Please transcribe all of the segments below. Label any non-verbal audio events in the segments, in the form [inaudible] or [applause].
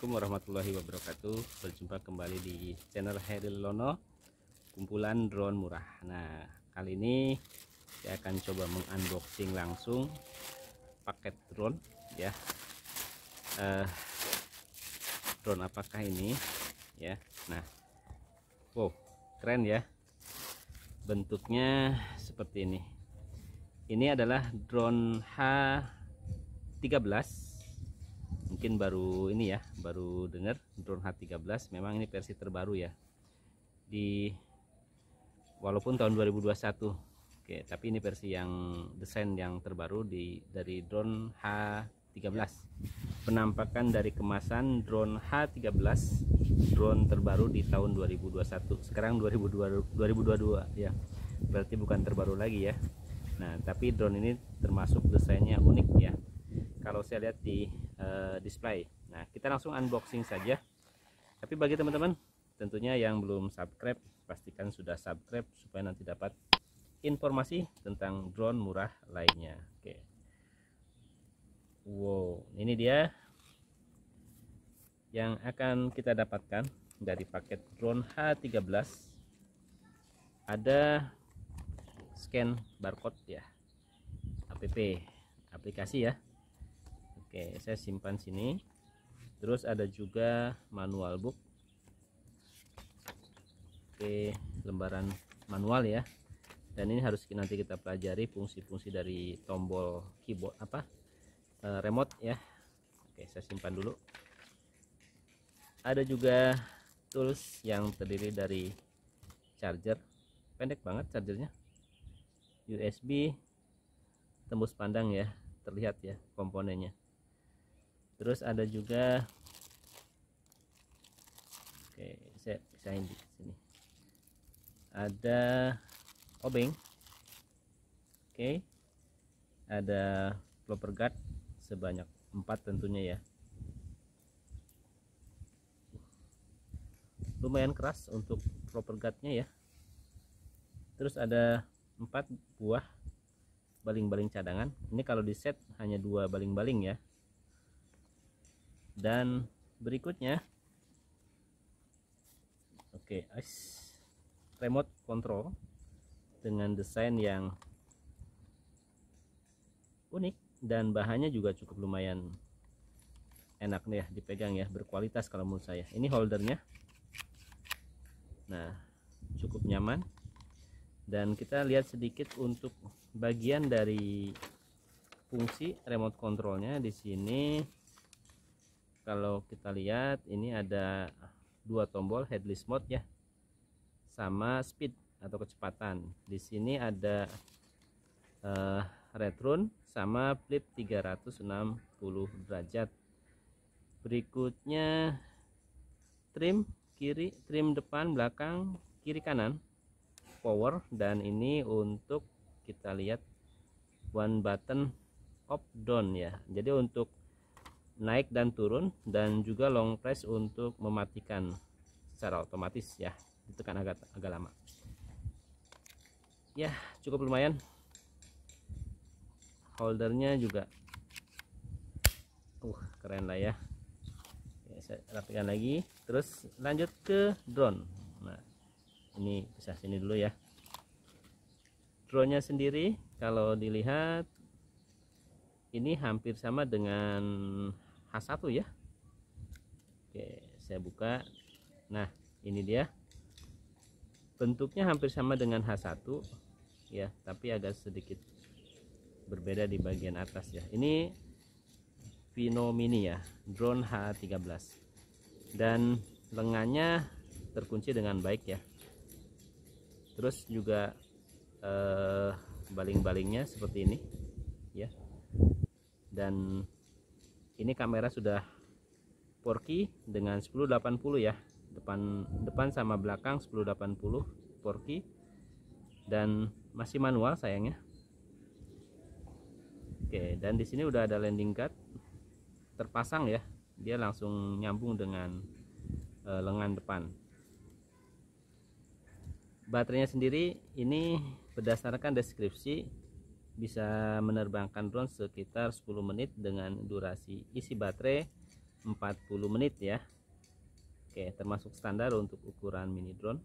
Assalamualaikum warahmatullahi wabarakatuh Berjumpa kembali di channel Heril Lono Kumpulan drone murah Nah kali ini Saya akan coba mengunboxing langsung Paket drone Ya uh, Drone apakah ini Ya nah Wow keren ya Bentuknya seperti ini Ini adalah drone H13 mungkin baru ini ya baru dengar drone H13 memang ini versi terbaru ya di walaupun tahun 2021 oke tapi ini versi yang desain yang terbaru di dari drone H13 penampakan dari kemasan drone H13 drone terbaru di tahun 2021 sekarang 2022, 2022 ya berarti bukan terbaru lagi ya Nah tapi drone ini termasuk desainnya unik ya kalau saya lihat di Eh, display nah kita langsung unboxing saja tapi bagi teman-teman tentunya yang belum subscribe pastikan sudah subscribe supaya nanti dapat informasi tentang drone murah lainnya oke wow ini dia yang akan kita dapatkan dari paket drone H13 ada scan barcode ya app aplikasi ya Oke, saya simpan sini. Terus ada juga manual book. Oke, lembaran manual ya. Dan ini harus nanti kita pelajari fungsi-fungsi dari tombol keyboard apa? E, remote ya. Oke, saya simpan dulu. Ada juga tools yang terdiri dari charger. Pendek banget chargernya. USB tembus pandang ya, terlihat ya komponennya terus ada juga oke saya pisahin di sini ada obeng oke ada flopper guard sebanyak empat tentunya ya lumayan keras untuk flopper guardnya ya terus ada empat buah baling-baling cadangan ini kalau di set hanya dua baling-baling ya dan berikutnya oke okay, remote control dengan desain yang unik dan bahannya juga cukup lumayan enak nih ya dipegang ya berkualitas kalau menurut saya ini holdernya nah cukup nyaman dan kita lihat sedikit untuk bagian dari fungsi remote controlnya di sini kalau kita lihat ini ada dua tombol headless mode ya sama speed atau kecepatan di sini ada uh, eh, retron sama flip 360 derajat berikutnya trim kiri trim depan belakang kiri kanan power dan ini untuk kita lihat one button up down ya jadi untuk naik dan turun dan juga long press untuk mematikan secara otomatis ya ditekan agak agak lama ya cukup lumayan holdernya juga uh keren lah ya, ya saya rapikan lagi terus lanjut ke drone nah ini bisa sini dulu ya drone nya sendiri kalau dilihat ini hampir sama dengan H1 ya Oke saya buka nah ini dia bentuknya hampir sama dengan H1 ya tapi agak sedikit berbeda di bagian atas ya ini Vino Mini ya drone H13 dan lengannya terkunci dengan baik ya terus juga eh, baling-balingnya seperti ini ya dan ini kamera sudah 4K dengan 1080 ya depan depan sama belakang 1080 4K dan masih manual sayangnya Oke dan di sini udah ada landing guard terpasang ya dia langsung nyambung dengan e, lengan depan baterainya sendiri ini berdasarkan deskripsi bisa menerbangkan drone sekitar 10 menit dengan durasi isi baterai 40 menit ya Oke termasuk standar untuk ukuran mini drone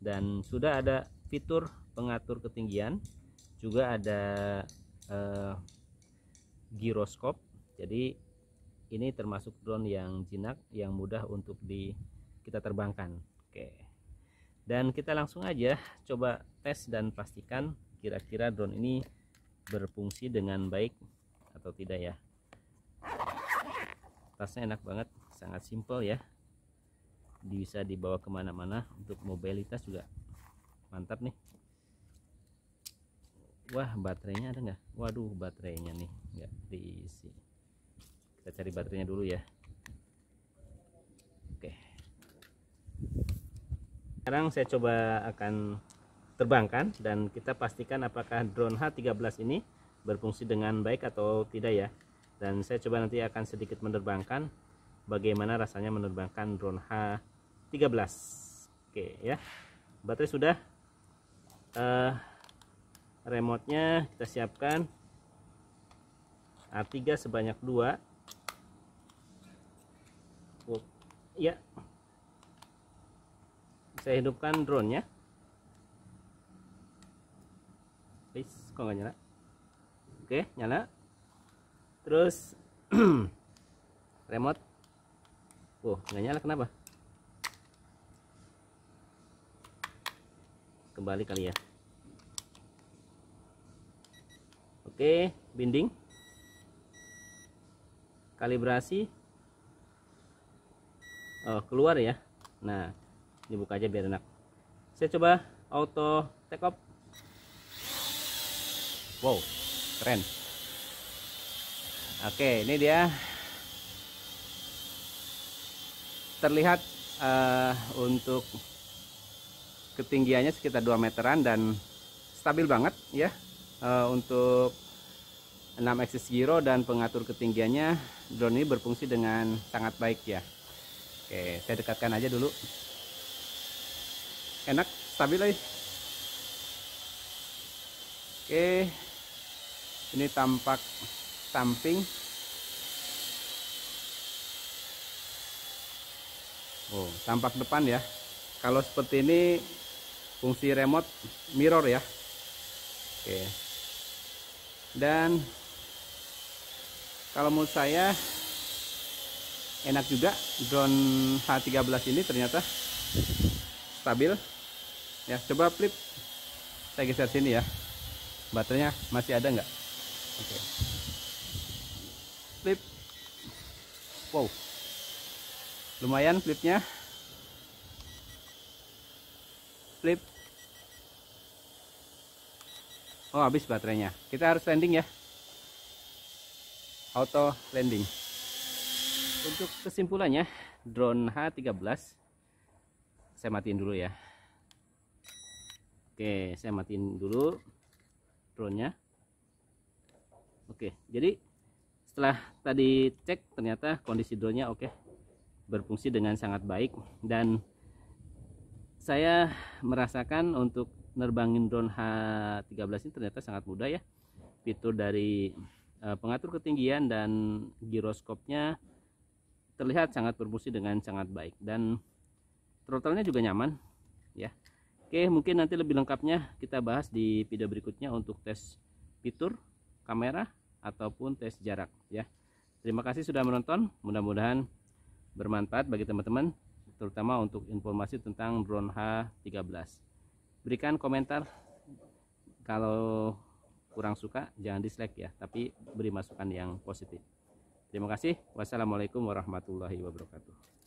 dan sudah ada fitur pengatur ketinggian juga ada eh, giroskop jadi ini termasuk drone yang jinak yang mudah untuk di kita terbangkan Oke dan kita langsung aja coba tes dan pastikan kira-kira drone ini berfungsi dengan baik atau tidak ya tasnya enak banget sangat simple ya bisa dibawa kemana-mana untuk mobilitas juga mantap nih wah baterainya ada nggak waduh baterainya nih nggak diisi kita cari baterainya dulu ya oke sekarang saya coba akan terbangkan dan kita pastikan apakah drone H13 ini berfungsi dengan baik atau tidak ya dan saya coba nanti akan sedikit menerbangkan bagaimana rasanya menerbangkan drone H13 oke ya baterai sudah uh, remote-nya kita siapkan A3 sebanyak 2 ya saya hidupkan drone-nya kok nggak nyala oke nyala terus [clears throat] remote oh, nggak nyala kenapa kembali kali ya oke binding kalibrasi oh, keluar ya nah dibuka aja biar enak saya coba auto take off wow keren oke ini dia terlihat uh, untuk ketinggiannya sekitar 2 meteran dan stabil banget ya uh, untuk 6 eksis giro dan pengatur ketinggiannya drone ini berfungsi dengan sangat baik ya oke saya dekatkan aja dulu enak stabil lagi eh. oke ini tampak samping oh tampak depan ya kalau seperti ini fungsi remote mirror ya oke dan kalau menurut saya enak juga drone H13 ini ternyata stabil ya coba flip saya geser sini ya baterainya masih ada nggak okay. Gitu. flip wow lumayan flipnya flip oh habis baterainya kita harus landing ya auto landing untuk kesimpulannya drone H13 saya matiin dulu ya Oke saya matiin dulu drone nya Oke, jadi setelah tadi cek ternyata kondisi drone-nya oke. Berfungsi dengan sangat baik dan saya merasakan untuk nerbangin drone H13 ini ternyata sangat mudah ya. Fitur dari eh, pengatur ketinggian dan giroskopnya terlihat sangat berfungsi dengan sangat baik dan throttle-nya juga nyaman ya. Oke, mungkin nanti lebih lengkapnya kita bahas di video berikutnya untuk tes fitur kamera ataupun tes jarak ya. Terima kasih sudah menonton. Mudah-mudahan bermanfaat bagi teman-teman terutama untuk informasi tentang drone H13. Berikan komentar kalau kurang suka jangan dislike ya, tapi beri masukan yang positif. Terima kasih. Wassalamualaikum warahmatullahi wabarakatuh.